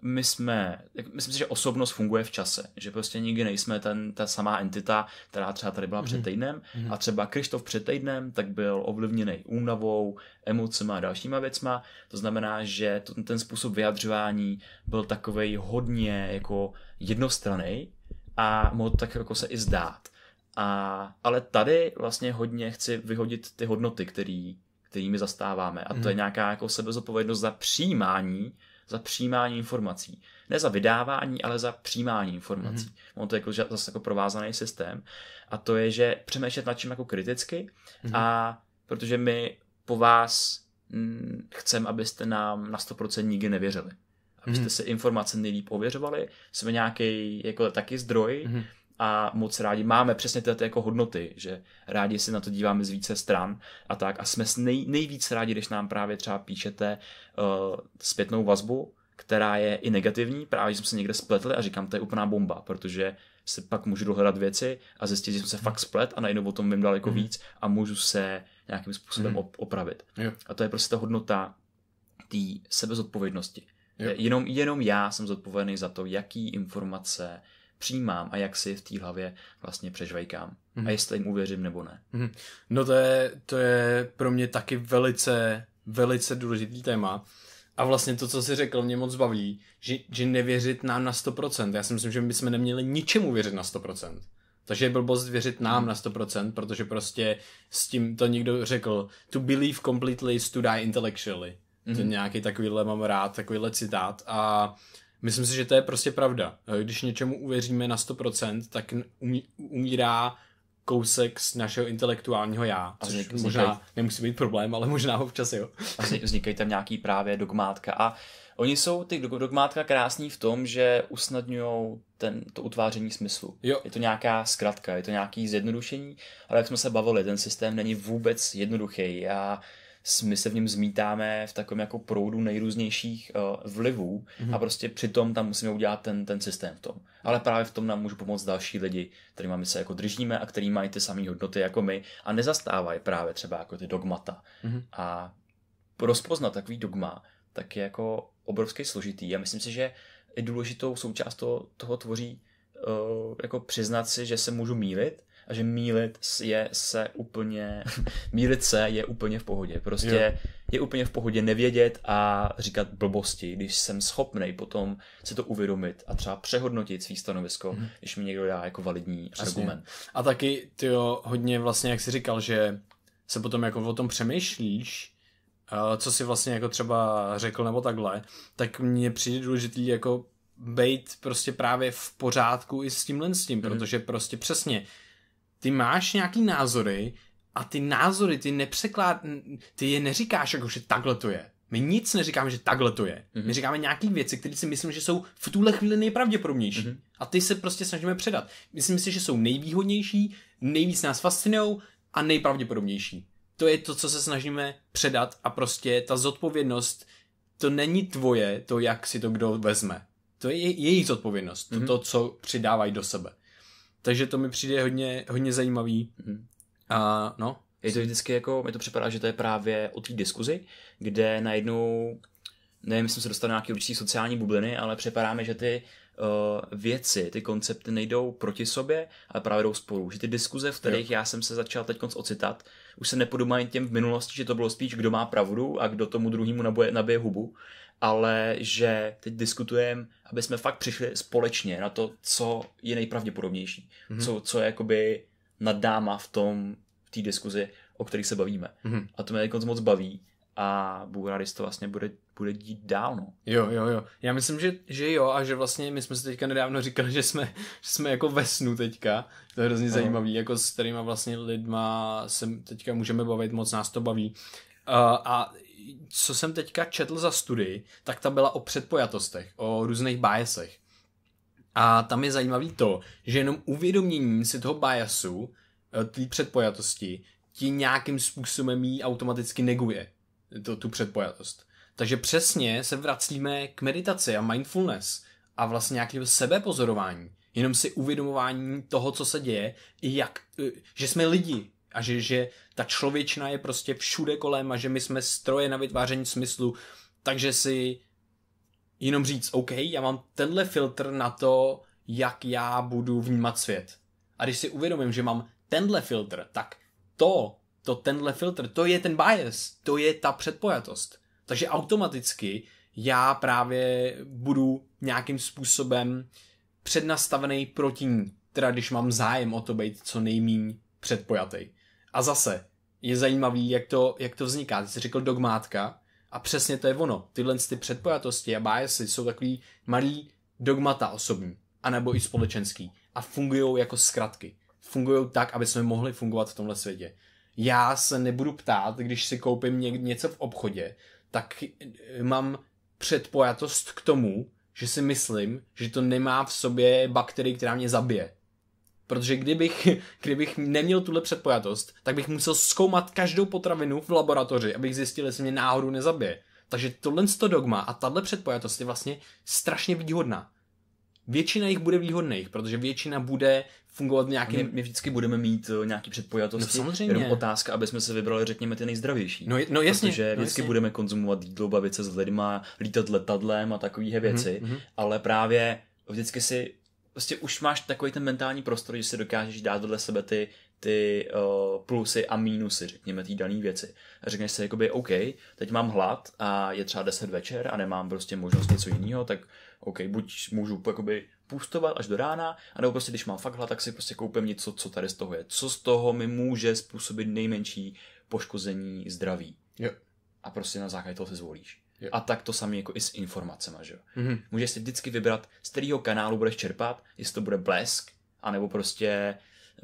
my jsme, myslím si, že osobnost funguje v čase, že prostě nikdy nejsme ten, ta samá entita, která třeba tady byla před mhm. týdnem mm-hmm. a třeba Krištof před týdnem, tak byl ovlivněný únavou, emocema a dalšíma věcma, to znamená, že to, ten způsob vyjadřování byl takovej hodně jako jednostranný a mohl tak jako se i zdát. A, ale tady vlastně hodně chci vyhodit ty hodnoty, který, kterými zastáváme a to mm-hmm. je mhm. nějaká jako sebezopovědnost za přijímání za přijímání informací. Ne za vydávání, ale za přijímání informací. Mm-hmm. On to je jako, zase jako provázaný systém. A to je, že přemýšlet nad čím jako kriticky mm-hmm. a protože my po vás mm, chcem, chceme, abyste nám na 100% nikdy nevěřili. Abyste mm-hmm. se informace nejlíp ověřovali, jsme nějaký jako taky zdroj, mm-hmm a moc rádi máme přesně tyhle jako hodnoty, že rádi se na to díváme z více stran a tak a jsme nej, nejvíc rádi, když nám právě třeba píšete uh, zpětnou vazbu, která je i negativní, právě jsem se někde spletli a říkám, to je úplná bomba, protože se pak můžu dohledat věci a zjistit, že jsem se mhm. fakt splet a najednou o tom vím daleko mm. víc a můžu se nějakým způsobem mm. opravit. Jo. A to je prostě ta hodnota té sebezodpovědnosti. Jenom, jenom já jsem zodpovědný za to, jaký informace přijímám a jak si v té hlavě vlastně přežvejkám. Mm-hmm. A mhm. jestli jim uvěřím nebo ne. Mm-hmm. No to je, to je pro mě taky velice, velice důležitý téma. A vlastně to, co jsi řekl, mě moc baví, že, že nevěřit nám na 100%. Já si myslím, že my bychom neměli ničemu věřit na 100%. Takže je blbost věřit nám mhm. na 100%, protože prostě s tím to někdo řekl, to believe completely is to die intellectually. Mm-hmm. To mhm. nějaký takovýhle mám rád, takovýhle citát a Myslím si, že to je prostě pravda. E, když něčemu uvěříme na 100%, tak umírá kousek z našeho intelektuálního já, což vznikaj... možná nemusí být problém, ale možná občas jo. A vznikají tam nějaký právě dogmátka a Oni jsou ty dogmátka krásní v tom, že usnadňují ten, to utváření smyslu. Jo. Je to nějaká zkratka, je to nějaký zjednodušení, ale jak jsme se bavili, ten systém není vůbec jednoduchý a my se v něm zmítáme v takovém jako proudu nejrůznějších uh, vlivů mm-hmm. a prostě přitom tam musíme udělat ten, ten systém v tom. Ale právě v tom nám můžou pomoct další lidi, kterými my se jako držíme a který mají ty samé hodnoty jako my a nezastávají právě třeba jako ty dogmata. Mm-hmm. A rozpoznat takový dogma, tak je jako obrovský složitý a myslím si, že i důležitou součást toho, toho tvoří uh, jako přiznat si, že se můžu mílit a že mílit je se úplně, mílit se je úplně v pohodě. Prostě jo. je úplně v pohodě nevědět a říkat blbosti, když jsem schopný, potom si to uvědomit a třeba přehodnotit svý stanovisko, mm. když mi někdo dá jako validní Přesně. argument. A taky, ty jo, hodně vlastně, jak jsi říkal, že se potom jako o tom přemýšlíš, co si vlastně jako třeba řekl nebo takhle, tak mně přijde důležitý jako být prostě právě v pořádku i s tímhle s tím, mm. protože prostě přesně ty máš nějaký názory a ty názory, ty nepřeklad, ty je neříkáš jako, že takhle to je. My nic neříkáme, že takhle to je. Mm-hmm. My říkáme nějaké věci, které si myslím, že jsou v tuhle chvíli nejpravděpodobnější. Mm-hmm. A ty se prostě snažíme předat. Myslím si, že jsou nejvýhodnější, nejvíc nás fascinují a nejpravděpodobnější. To je to, co se snažíme předat a prostě ta zodpovědnost, to není tvoje, to jak si to kdo vezme. To je jejich zodpovědnost, mm-hmm. to, mhm. to, co přidávají do sebe. Takže to mi přijde hodně, hodně zajímavý. Mm. A no. Je to vždycky jako, mi to připadá, že to je právě o té diskuzi, kde najednou, nevím, jestli se dostal na nějaké určitý sociální bubliny, ale připadáme, že ty uh, věci, ty koncepty nejdou proti sobě, ale právě jdou spolu. Že ty diskuze, v kterých jo. já jsem se začal teď ocitat, už se nepodobají těm v minulosti, že to bylo spíš, kdo má pravdu a kdo tomu druhému nabije, nabije hubu ale že teď diskutujeme, aby jsme fakt přišli společně na to, co je nejpravděpodobnější, mm-hmm. co, co je jakoby nad dáma v tom, v té diskuzi, o kterých se bavíme. Mm-hmm. A to mě jako moc baví a budu rád, to vlastně bude, bude dít dál, no. Jo, jo, jo. Já myslím, že, že jo a že vlastně my jsme se teďka nedávno říkali, že jsme, že jsme jako ve snu teďka. To je hrozně zajímavé, jako s kterýma vlastně lidma se teďka můžeme bavit, moc nás to baví. Uh, a co jsem teďka četl za studii, tak ta byla o předpojatostech, o různých bájesech. A tam je zajímavý to, že jenom uvědomění si toho bájasu, e, té předpojatosti, ti nějakým způsobem ji automaticky neguje, e, to, tu předpojatost. Takže přesně se vracíme k meditaci a mindfulness a vlastně nějakým sebepozorování. Jenom si uvědomování toho, co se děje, jak, e, že jsme lidi, a že, že ta člověčina je prostě všude kolem a že my jsme stroje na vytváření smyslu, takže si jenom říct, OK, já mám tenhle filtr na to, jak já budu vnímat svět. A když si uvědomím, že mám tenhle filtr, tak to, to tenhle filtr, to je ten bias, to je ta předpojatost. Takže automaticky já právě budu nějakým způsobem přednastavený proti ní, teda když mám zájem o to být co nejmíň předpojatý. A zase je zajímavý, jak to, jak to vzniká. Ty jsi řekl dogmátka a přesně to je ono. Tyhle ty předpojatosti a biasy jsou takový malý dogmata osobní, anebo i společenský a fungují jako zkratky. Fungují tak, aby jsme mohli fungovat v tomhle světě. Já se nebudu ptát, když si koupím něco v obchodě, tak eh, mám předpojatost k tomu, že si myslím, že to nemá v sobě bakterii, která mě zabije. Protože kdybych, kdybych neměl tuhle předpojatost, tak bych musel zkoumat každou potravinu v laboratoři, abych zjistil, jestli mě náhodou nezabije. Takže tohle to dogma a tahle předpojatost je vlastně strašně výhodná. Většina jich bude výhodných, protože většina bude fungovat nějakým... My, my vždycky budeme mít eh, nějaký předpojatost. No samozřejmě. Jenom otázka, aby jsme se vybrali, řekněme, ty nejzdravější. No, no jasně. Protože no, vždycky no, jasně. budeme konzumovat jídlo, bavit se s lidma, lítat letadlem a takovéhle věci, mm-hmm. ale právě vždycky si prostě už máš takový ten mentální prostor, že si dokážeš dát vedle sebe ty, ty uh, plusy a mínusy, řekněme, ty dané věci. A řekneš si, jakoby, OK, teď mám hlad a je třeba 10 večer a nemám prostě možnost něco jiného, tak OK, buď můžu jakoby, půstovat až do rána, anebo prostě když mám fakt hlad, tak si prostě koupím něco, co tady z toho je. Co z toho mi může způsobit nejmenší poškození zdraví. Jo. A prostě na základě toho si zvolíš. Jo. A tak to samé jako i s informacemi, že jo. Mm-hmm. Můžeš si vždycky vybrat, z kterého kanálu budeš čerpat, jestli to bude blesk, anebo prostě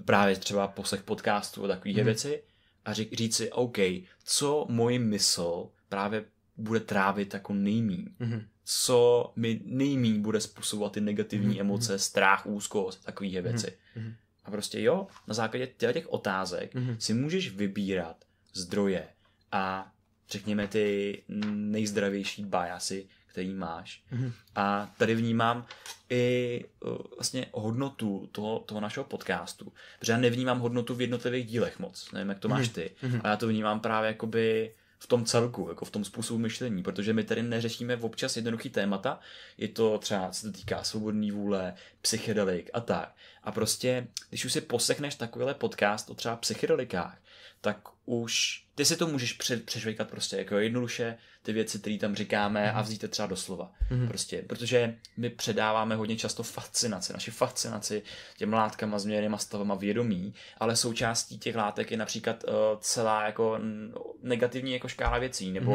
právě třeba poslech podcastu a takové mm-hmm. věci a ří, říct si, OK, co můj mysl právě bude trávit jako nejmí, Mm-hmm. Co mi nejmí bude způsobovat ty negativní mm-hmm. emoce, mhm. strach, úzkost, takové mhm. věci. Mm-hmm. A prostě jo, na základě těch otázek mm-hmm. si můžeš vybírat zdroje a řekněme, ty nejzdravější bájasy, který máš. Mm-hmm. A tady vnímám i eh, vlastně hodnotu toho, toho našeho podcastu, protože já nevnímám hodnotu v jednotlivých dílech moc, nevím, jak to máš mhm. ty, mm-hmm. a já to vnímám právě jakoby v tom celku, jako v tom způsobu myšlení, protože my tady neřešíme občas jednoduchý témata, je to třeba, se to týká svobodný vůle, psychedelik a tak. A prostě, když už si posechneš takovýhle podcast o třeba psychedelikách, tak už ty si to můžeš pře- přežvejkat prostě jako jednoduše, ty věci, které tam říkáme mm. a mhm. vzít je třeba doslova. Mm. Prostě, protože my předáváme hodně často fascinaci, naši fascinaci těm látkama, změnama, stavama vědomí, ale součástí těch látek je například uh, celá jako negativní jako škála věcí, nebo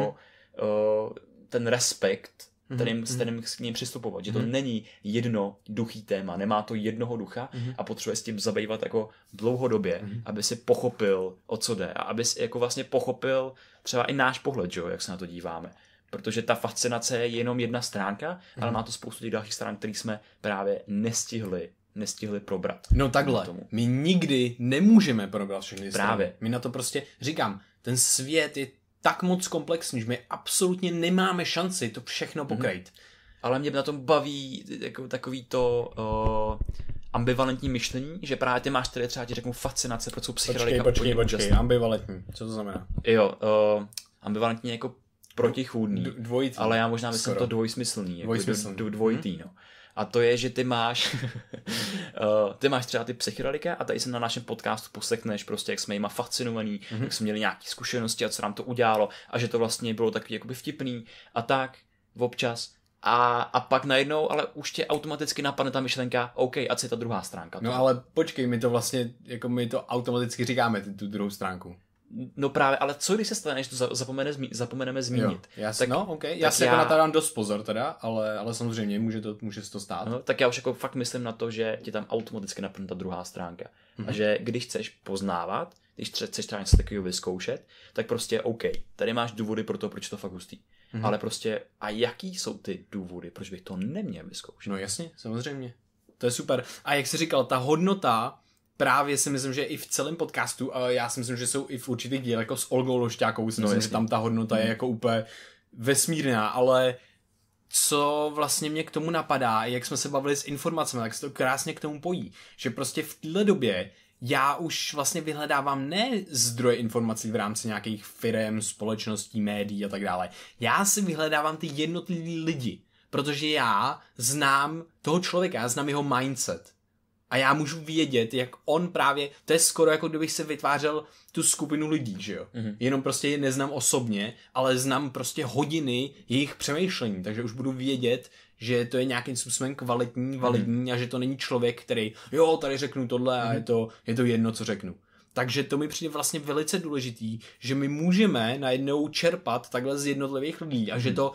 mm. uh, ten respekt kterým, mm-hmm. s mhm. kterým k ním přistupovat. Že to mm-hmm. není jedno duchý téma, nemá to jednoho ducha mm-hmm. a potřebuje s tím zabývat jako dlouhodobě, mm-hmm. aby si pochopil, o co jde a aby si jako vlastně pochopil třeba i náš pohled, že jo, jak se na to díváme. Protože ta fascinace je jenom jedna stránka, mm-hmm. ale mhm. má to spoustu těch dalších stránek, které jsme právě nestihli nestihli probrat. No takhle, tomu. my nikdy nemůžeme probrat všechny Právě. Strany. My na to prostě, říkám, ten svět je tak moc komplexní, že my absolutně nemáme šanci to všechno mhm. pokrýt. Mm-hmm. Ale mě na tom baví jako takový to uh, ambivalentní myšlení, že právě ty máš tady třeba ti řeknu fascinace, proč jsou psychedelika. Počkej, počkej, počkej, počkej, ambivalentní, co to znamená? Jo, uh, ambivalentní jako protichůdný. Dvojitý. Ale já možná myslím skoro. to dvojsmyslný. Jako dvojsmyslný. mm dvojitý, mhm. no. A to je, že ty máš, eh, ty máš třeba ty psychedelika a tady se na našem podcastu posekneš prostě, jak jsme jima fascinovaní, mm-hmm. jak jsme měli nějaké zkušenosti a co nám to udělalo a že to vlastně bylo takový jakoby vtipný a tak občas. A, a pak najednou, ale už tě automaticky napadne ta myšlenka, OK, a co je ta druhá stránka? No ale počkej, my to vlastně, jako my to automaticky říkáme, tu druhou stránku. No právě, ale co když se stane, že to zapomene zapomeneme zmínit? Jo, jasný, tak, no, okay. Já tak si jako já... jako na dám dost pozor teda, ale, ale samozřejmě může, to, může se to stát. No, tak já už jako fakt myslím na to, že ti tam automaticky naplne ta druhá stránka. Mm-hmm. A mhm. že když chceš poznávat, když chceš třeba něco takového vyzkoušet, tak prostě OK, tady máš důvody pro to, proč to fakt hustý. Mm-hmm. Ale prostě, a jaký jsou ty důvody, proč bych to neměl vyzkoušet? No jasně, samozřejmě. To je super. A jak jsi říkal, ta hodnota právě si myslím, že i v celém podcastu, a já si myslím, že jsou i v určitých dílech jako s Olgou Lošťákou, si no, myslím, že tam ta hodnota mm. je mhm. jako úplně vesmírná, ale co vlastně mě k tomu napadá, jak jsme se bavili s informacemi, tak se to krásně k tomu pojí, že prostě v téhle době já už vlastně vyhledávám ne zdroje informací v rámci nějakých firm, společností, médií a tak dále. Já si vyhledávám ty jednotlivý lidi, protože já znám toho člověka, já znám jeho mindset a já můžu vědět, jak on právě, to je skoro jako kdybych se vytvářel tu skupinu lidí, že jo. Mm-hmm. Jenom prostě je neznám osobně, ale znám prostě hodiny jejich přemýšlení, takže už budu vědět, že to je nějakým způsobem kvalitní, mhm. validní mm-hmm. a že to není člověk, který, jo, tady řeknu tohle mm-hmm. a je mhm. to, je to jedno, co řeknu. Takže to mi přijde vlastně velice důležitý, že my můžeme najednou čerpat takhle z jednotlivých lidí a že mhm. to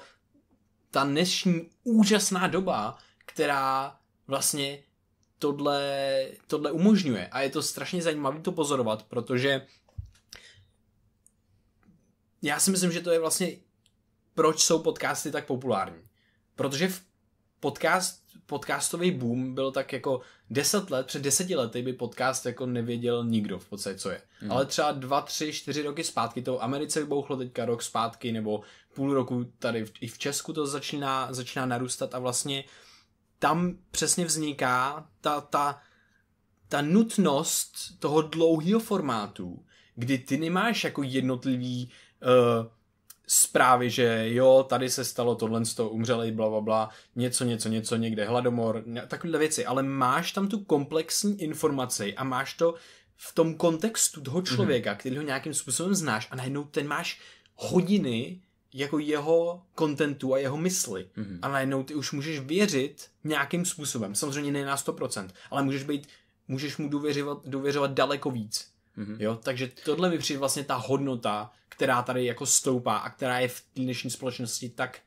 ta dnešní úžasná doba, která vlastně tohle, tohle umožňuje. A je to strašně zajímavé to pozorovat, protože já si myslím, že to je vlastně proč jsou podcasty tak populární. Protože v podcast, podcastový boom byl tak jako deset let, před deseti lety by podcast jako nevěděl nikdo v podstatě, co je. Mm. Ale třeba dva, tři, čtyři roky zpátky, to Americe vybouchlo teďka rok zpátky, nebo půl roku tady v, i v Česku to začíná, začíná narůstat a vlastně uh, tam přesně vzniká ta, ta, ta nutnost toho dlouhého formátu, kdy ty nemáš jako jednotlivý uh, zprávy, že jo, tady se stalo tohle, z toho umřeli, bla, bla, bla, něco, něco, něco, někde hladomor, takovéhle věci, ale máš tam tu komplexní informaci a máš to v tom kontextu toho mhm. člověka, mm-hmm. který ho nějakým způsobem znáš a najednou ten máš hodiny jako jeho kontentu a jeho mysli. Mm-hmm. A najednou ty už můžeš věřit nějakým způsobem. Samozřejmě ne na 100%, ale můžeš být, můžeš mu důvěřovat, důvěřovat daleko víc. Mm-hmm. Jo, takže tohle mi přijde vlastně ta hodnota, která tady jako stoupá a která je v dnešní společnosti tak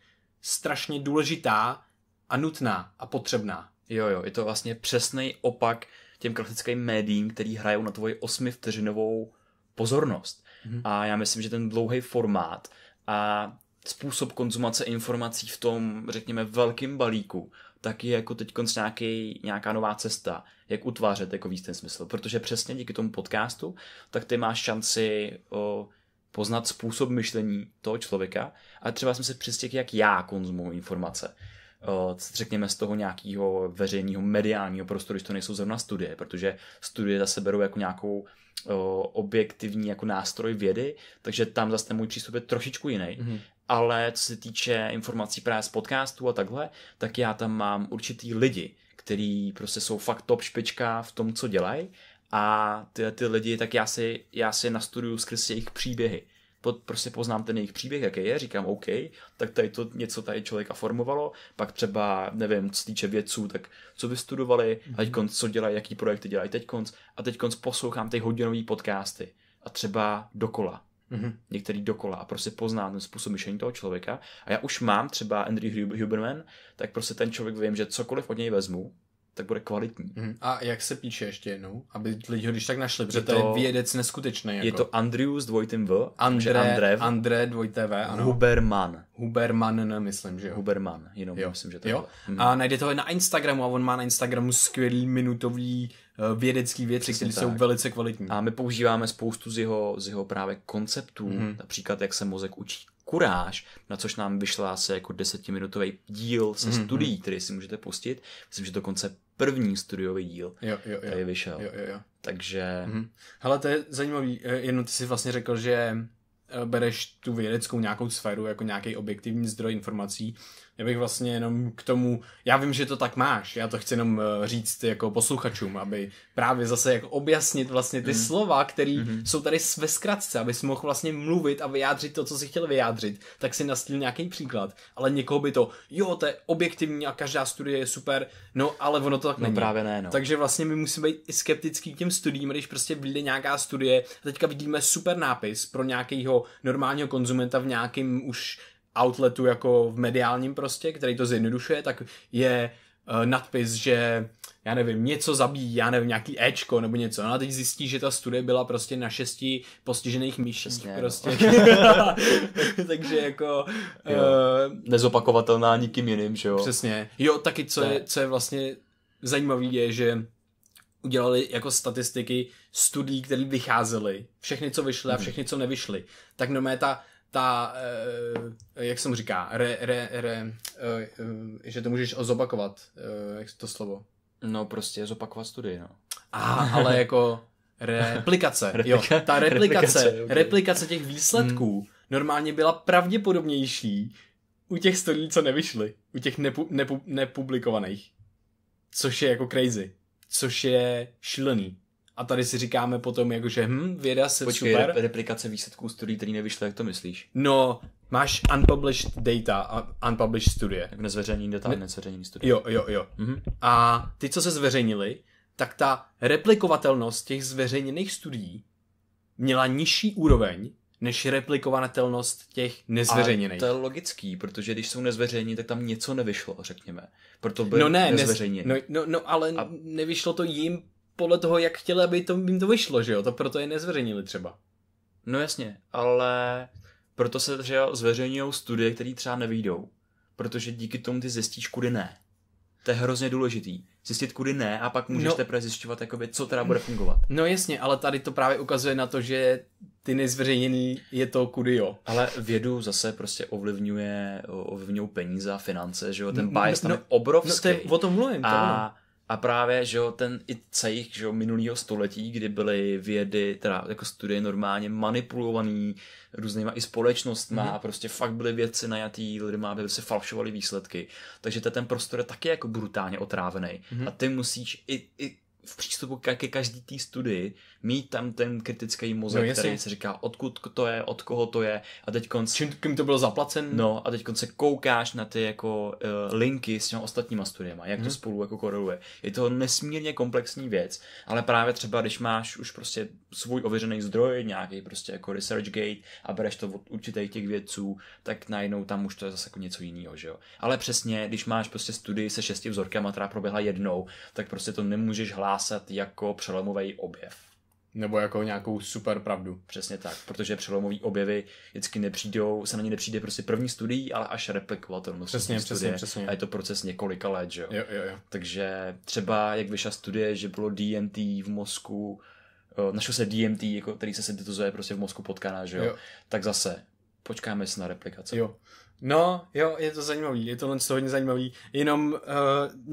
strašně důležitá a nutná a potřebná. Jo, jo, je to vlastně přesný opak těm klasickým médiím, který hrajou na tvoji osmi vteřinovou pozornost. Mm-hmm. A já myslím, že ten dlouhý formát a způsob konzumace informací v tom, řekněme, velkým balíku, tak je jako teď nějaký, nějaká nová cesta, jak utvářet jako víc ten smysl. Protože přesně díky tomu podcastu, tak ty máš šanci o, poznat způsob myšlení toho člověka a třeba jsme se přistěk, jak já konzumuji informace. O, řekněme z toho nějakého veřejného mediálního prostoru, když to nejsou zrovna studie, protože studie zase berou jako nějakou objektivní jako nástroj vědy, takže tam zase ten můj přístup je trošičku jiný. Mm-hmm. Ale co se týče informací právě z podcastu a takhle, tak já tam mám určitý lidi, který prostě jsou fakt top špička v tom, co dělají a ty, ty lidi, tak já si, já si nastuduju skrz jejich příběhy pod, prostě poznám ten jejich příběh, jaký je, říkám OK, tak tady to něco tady člověka formovalo, pak třeba, nevím, co týče vědců, tak co vystudovali, mm-hmm. teď konc, co dělají, jaký projekty dělají teď konc, a teď konc poslouchám ty hodinové podcasty a třeba dokola. Mm-hmm. Některý dokola a prostě poznám ten způsob myšlení toho člověka. A já už mám třeba Andrew Huberman, tak prostě ten člověk vím, že cokoliv od něj vezmu, tak bude kvalitní. Mm. A jak se píše ještě jednou? Aby lidi ho když tak našli, protože je to, to je vědec neskutečný. Jako. Je to Andrew s dvojitým V. Andre, Andrev. Andre dvojité V, ano. Huberman. Huberman, ne, myslím, že jo. Huberman, jenom jo. myslím, že to jo. je. Mm. A najdete ho na Instagramu a on má na Instagramu skvělý minutový eh, vědecký věci, které jsou velice kvalitní. A my používáme spoustu z jeho, z jeho právě konceptů, mm. například jak se mozek učí kuráž, na což nám vyšla asi jako desetiminutový díl se mm-hmm. studií, který si můžete pustit. Myslím, že dokonce první studiový díl, jo, jo, jo, který vyšel. Jo, jo, jo. Takže... Mhm. Hele, to je zajímavý, eh, jenom ty jsi vlastně řekl, že eh, bereš tu vědeckou nějakou sféru jako nějaký objektivní zdroj informací já bych vlastně jenom k tomu, já vím, že to tak máš, já to chci jenom eh, říct jako posluchačům, aby právě zase jako objasnit vlastně ty mm. slova, které mm-hmm. jsou tady ve zkratce, abys mohl vlastně mluvit a vyjádřit to, co si chtěl vyjádřit, tak si nastil nějaký příklad. Ale někoho by to, jo, to je objektivní a každá studie je super, no ale ono to tak no, právě ne, no. Takže vlastně my musíme být i skeptický k těm studiím, když prostě vyjde nějaká studie a teďka vidíme super nápis pro nějakého normálního konzumenta v nějakém už outletu jako v mediálním prostě, který to zjednodušuje, tak je uh, nadpis, že já nevím, něco zabíjí, já nevím, nějaký Ečko nebo něco. No a teď zjistí, že ta studie byla prostě na šesti postižených myších. No. Prostě. Takže jako... Uh, Nezopakovatelná nikým jiným, že jo? Přesně. Jo, taky co, je, co je vlastně zajímavé je, že udělali jako statistiky studií, které vycházely. Všechny, co vyšly a mhm. všechny, co nevyšly. Tak no ta ta, uh, jak jsem říká, re, re, re, uh, že to můžeš zopakovat, uh, jak to slovo. No prostě zopakovat studii, no. A, ale jako replikace, jo, ta replikace, replikace, okay. replikace těch výsledků hmm. normálně byla pravděpodobnější u těch studií, co nevyšly, u těch nepu, nepu, nepublikovaných, což je jako crazy, což je šílený. A tady si říkáme potom, jako že hm, věda se Počkej, super. Počkej, replikace výsledků studií, který nevyšlo, jak to myslíš? No, máš unpublished data, unpublished studie. Tak nezveřejněný data, ne... nezveřejněný studie. Jo, jo, jo. Mm-hmm. A ty, co se zveřejnili, tak ta replikovatelnost těch zveřejněných studií měla nižší úroveň, než replikovatelnost těch nezveřejněných. A to je logický, protože když jsou nezveřejní, tak tam něco nevyšlo, řekněme. Proto byly no ne, nezveřejnění. no, no, no, ale a... nevyšlo to jim podle toho, jak chtěli, aby to, jim to vyšlo, že jo? To proto je nezveřejnili třeba. No jasně, ale proto se třeba zveřejňují studie, které třeba nevídou. Protože díky tomu ty zjistíš, kudy ne. To je hrozně důležitý. Zjistit, kudy ne, a pak můžeš no, teprve zjišťovat, jakoby, co teda bude fungovat. No jasně, ale tady to právě ukazuje na to, že ty nezveřejněný je to, kudy jo. Ale vědu zase prostě ovlivňuje, ovlivňují peníze a finance, že jo, ten no, bias no, tam no, je obrovský. No to je, o tom mluvím, to a mluvím a právě, že jo, ten i cejch, že jo, minulýho století, kdy byly vědy, teda jako studie normálně manipulovaný různýma i společnostma, mm-hmm. a prostě fakt byly věci najatý lidma, aby se falšovaly výsledky. Takže to ten prostor je taky jako brutálně otrávený. Mm-hmm. A ty musíš i, i v přístupu ke každý té studii mít tam ten kritický mozek, no, který se říká, odkud to je, od koho to je a teď konc... Čím, to bylo zaplacen? No a teď se koukáš na ty jako uh, linky s těma ostatníma studiema, jak hmm. to mhm. spolu jako koreluje. Je to nesmírně komplexní věc, ale právě třeba, když máš už prostě svůj ověřený zdroj, nějaký prostě jako research gate a bereš to od určitých těch věců, tak najednou tam už to je zase jako něco jiného, že jo. Ale přesně, když máš prostě studii se šesti vzorkama, která proběhla jednou, tak prostě to nemůžeš hlásat jako přelomový objev. Nebo jako nějakou super pravdu. Přesně tak, protože přelomové objevy vždycky nepřijdou, se na ně nepřijde prostě první studií, ale až replikovatelnost. Přesně, přesně, studie, přesně. A je to proces několika let, že jo? jo, jo, jo. Takže třeba, jak vyšla studie, že bylo DMT v mozku, eh, našlo se DMT, jako, který se syntetizuje prostě v mozku potkaná, že jo? jo. Tak zase, počkáme si na replikaci. Jo. No, jo, je to zajímavý, je to hodně zajímavý. Jenom uh,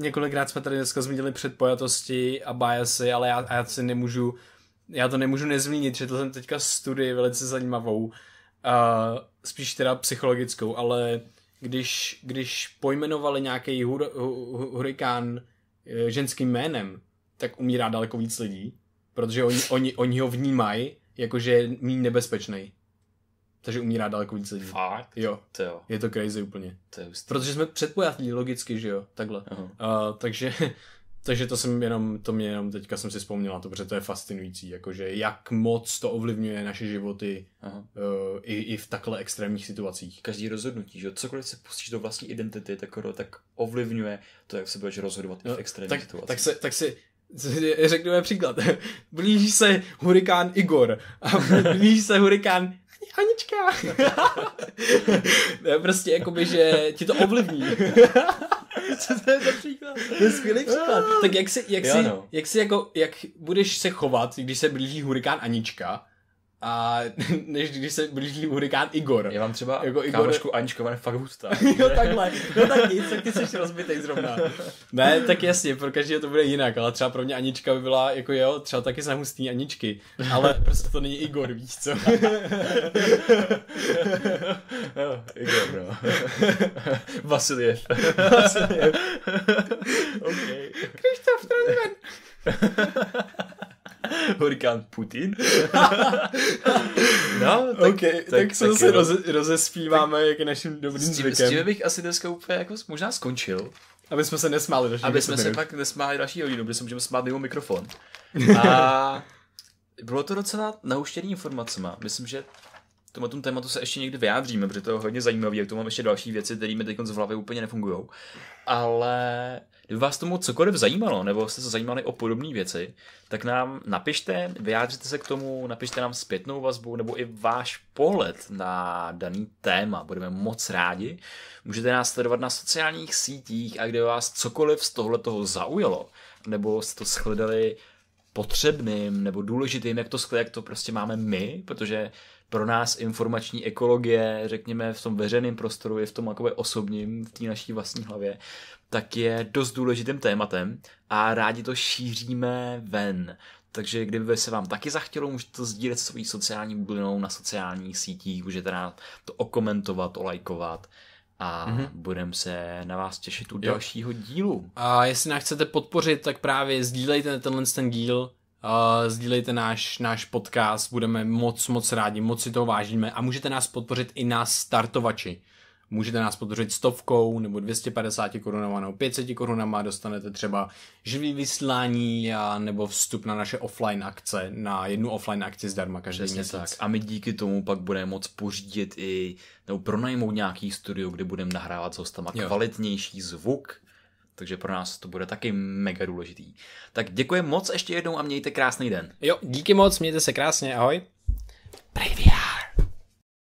několikrát jsme tady dneska zmínili předpojatosti a biasy, ale já, já si nemůžu já to nemůžu nezmínit, to jsem teďka studii velice zajímavou, a spíš teda psychologickou, ale když, když pojmenovali nějaký hur, hurikán eh, ženským jménem, tak umírá daleko víc lidí, protože oni, oni, oni ho vnímají jakože je méně nebezpečný. Takže umírá daleko víc lidí. Fakt? Jo. To jo. Je to crazy úplně. To je Protože jsme předpojatí logicky, že jo? Takhle. Uh-huh. Uh, takže takže to jsem jenom, to mě jenom teďka jsem si vzpomněla, to, protože to je fascinující, jakože jak moc to ovlivňuje naše životy uh, i, i, v takhle extrémních situacích. Každý rozhodnutí, že cokoliv se pustíš do vlastní identity, tak, jako, tak ovlivňuje to, jak se budeš rozhodovat no, i v no, extrémních tak, situacích. Tak se, tak si řekneme příklad. Blíží se hurikán Igor a blíží se hurikán Anička. ne, prostě jakoby, že ti to ovlivní. Co to je za příklad? To je skvělý příklad. tak jak si, jak, jo, si, no. jak si jako, jak budeš se chovat, když se blíží hurikán Anička, a než když se blíží hurikán Igor. Já mám třeba jako Igor... kámošku Aničko, jmenuje fakt hustá. jo, takhle. No tak nic, tak ty jsi rozbitej zrovna. ne, tak jasně, pro každého to bude jinak, ale třeba pro mě Anička by byla, jako jo, třeba taky jsem hustý Aničky, ale prostě to není Igor, víš co? No, Igor, no. Vasiliev. Vasiliev. OK. Krištof Trondman. Hurikán Putin. no, tak, okay, tak, tak, tak se zase roze, rozespíváme, tak, jak je naším dobrým s tím, zvykem. S tím bych asi dneska úplně jako možná skončil. Aby jsme se nesmáli další Aby jsme se pak nesmáli další hodinu, protože se můžeme smát mimo mikrofon. A bylo to docela nauštěný informacema. Myslím, že tomu tom tématu se ještě někdy vyjádříme, protože to je hodně zajímavé, jak to mám ještě další věci, které mi teď v hlavě úplně nefungují. Ale kdyby vás tomu cokoliv zajímalo, nebo jste se zajímali o podobné věci, tak nám napište, vyjádřete se k tomu, napište nám zpětnou vazbu nebo i váš pohled na daný téma. Budeme moc rádi. Můžete nás sledovat na sociálních sítích a kde vás cokoliv z tohle toho zaujalo, nebo jste to shledali potřebným nebo důležitým, jak to, jak to prostě máme my, protože pro nás informační ekologie, řekněme v tom veřejném prostoru, je v tom jakoby osobním, v té naší vlastní hlavě, tak je dost důležitým tématem a rádi to šíříme ven. Takže kdyby se vám taky zachtělo, můžete to sdílet s svojí sociální bublinou na sociálních sítích, můžete nám to okomentovat, olajkovat a mm-hmm. budeme se na vás těšit u jo. dalšího dílu. A jestli nás chcete podpořit, tak právě sdílejte tenhle ten díl Uh, sdílejte náš, náš podcast, budeme moc, moc rádi, moc si to vážíme a můžete nás podpořit i na startovači. Můžete nás podpořit stovkou nebo 250 korunama nebo 500 korunama, dostanete třeba živý vyslání a nebo vstup na naše offline akce, na jednu offline akci zdarma každý Přesně měsíc. Tak. A my díky tomu pak budeme moc pořídit i, nebo pronajmout nějaký studio, kde budeme nahrávat s hostama jo. kvalitnější zvuk takže pro nás to bude taky mega důležitý. Tak děkuji moc ještě jednou a mějte krásný den. Jo, díky moc, mějte se krásně, ahoj. Privia.